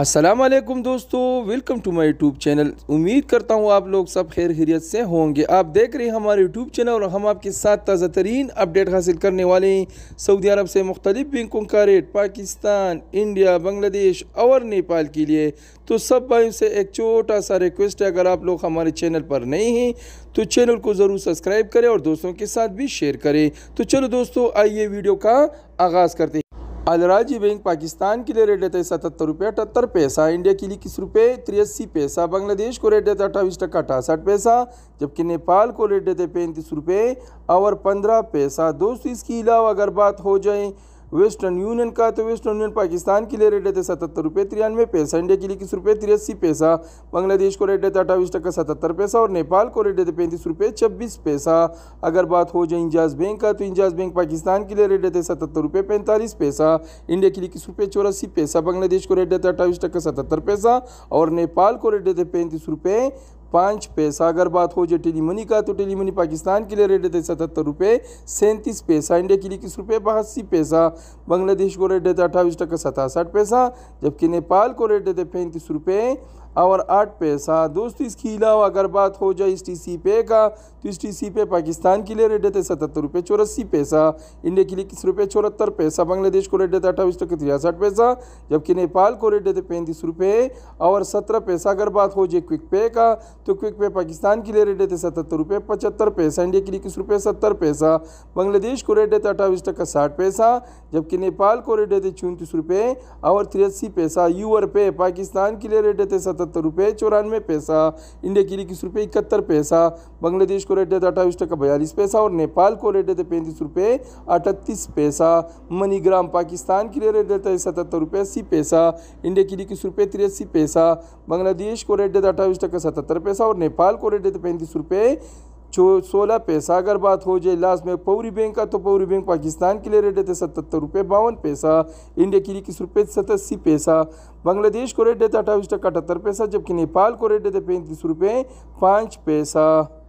असलम दोस्तों welcome to my YouTube channel उम्मीद करता हूँ आप लोग सब खैर खैरियत से होंगे आप देख रहे हैं हमारे यूट्यूब चैनल और हम आपके साथ ताज़ा तरीन अपडेट हासिल करने वाले हैं सऊदी अरब से मुख्तलिफ बैंकों का रेट पाकिस्तान इंडिया बांग्लादेश और नेपाल के लिए तो सब भाई से एक छोटा सा रिक्वेस्ट है अगर आप लोग हमारे चैनल पर नहीं हैं तो चैनल को ज़रूर सब्सक्राइब करें और दोस्तों के साथ भी शेयर करें तो चलो दोस्तों आइए वीडियो का आगाज़ करते अलराजी बैंक पाकिस्तान के लिए रेट देता है सतहत्तर रुपये अठहत्तर पैसा इंडिया के लिए इक्कीस रुपये तिरासी पैसा बांग्लादेश को रेट देता है अट्ठाईस टक्का अठासठ पैसा जबकि नेपाल को रेट देते पैंतीस रुपये और पंद्रह पैसा दोस्तों इसके अलावा अगर बात हो जाए वेस्टर्न यूनियन का तो वेस्टर्न यूनियन पाकिस्तान के लिए रेट देते सतहत्तर रुपये तिरानवे पैसा इंडिया के लिए इक्कीस रुपये तिरासी पैसा बांग्लादेश को रेट देते अट्ठाईस टका सतहत्तर पैसा और नेपाल को रेट देते पैंतीस रुपये छब्बीस पैसा अगर बात हो जाए इंजाज बैंक का तो इंजाज बैंक पाकिस्तान के लिए रेट देते सतहत्तर रुपये पैंतालीस पैसा इंडिया के लिए इक्कीस रुपये चौरासी पैसा बांग्लादेश को रेट देते अट्ठाईस टका सतहत्तर पैसा और नेपाल को रेट देते पैंतीस रुपये पाँच पैसा अगर बात हो जाए टेली मनी का तो टेली मनी पाकिस्तान के लिए रेट देते है सतहत्तर रुपये सैंतीस पैसा इंडिया के लिए इक्कीस रुपये बहासी पैसा बांग्लादेश को रेट देता है अट्ठाईस टका सतासठ पैसा जबकि नेपाल को रेट देते पैंतीस रुपये और आठ पैसा दोस्तों इसके अलावा अगर बात हो जाए इस टी सी पे का तो इस टी सी पे पाकिस्तान के लिए रेट देते सतहत्तर रुपये चौरासी पैसा इंडिया के लिए किस रुपये चौहत्तर पैसा बांग्लादेश को रेट देते अट्ठाईस टके तिरसठ पैसा जबकि नेपाल को रेट देते पैंतीस रुपये और सत्रह पैसा अगर बात हो जाए क्विक पे का तो क्विक पे पाकिस्तान के लिए रेट देते सतहत्तर रुपये पचहत्तर पैसा इंडिया के लिए किस रुपये सत्तर पैसा बांग्लादेश को रेट देते अट्ठाईस टका साठ पैसा जबकि नेपाल को रेट देते चौंतीस रुपये और तिरासी पैसा यूर पे पाकिस्तान के लिए रेट देते सत्तर सतहत्तर रुपये चौरानवे पैसा इंडिया की इक्कीस रुपये इकहत्तर पैसा बांग्लादेश को रेट देते अट्ठाईस टका बयालीस पैसा और नेपाल को रेट देते पैंतीस रुपये अठतीस पैसा मनीग्राम पाकिस्तान के लिए रेट देता है सतहत्तर रुपये अस्सी पैसा इंडिया की इक्कीस रुपये तिरासी पैसा बांग्लादेश को रेट देता अट्ठाईस टका सतहत्तर पैसा और नेपाल को रेट देते पैंतीस रुपये चो सोलह पैसा अगर बात हो जाए लास्ट में पौरी बैंक का तो पौरी बैंक पाकिस्तान के लिए रेट देते सतहत्तर रुपये बावन पैसा इंडिया के लिए इक्कीस रुपये सतासी पैसा बांग्लादेश को रेट देते अट्ठाईस टका अठहत्तर पैसा जबकि नेपाल को रेट देते पैंतीस रुपये पाँच पैसा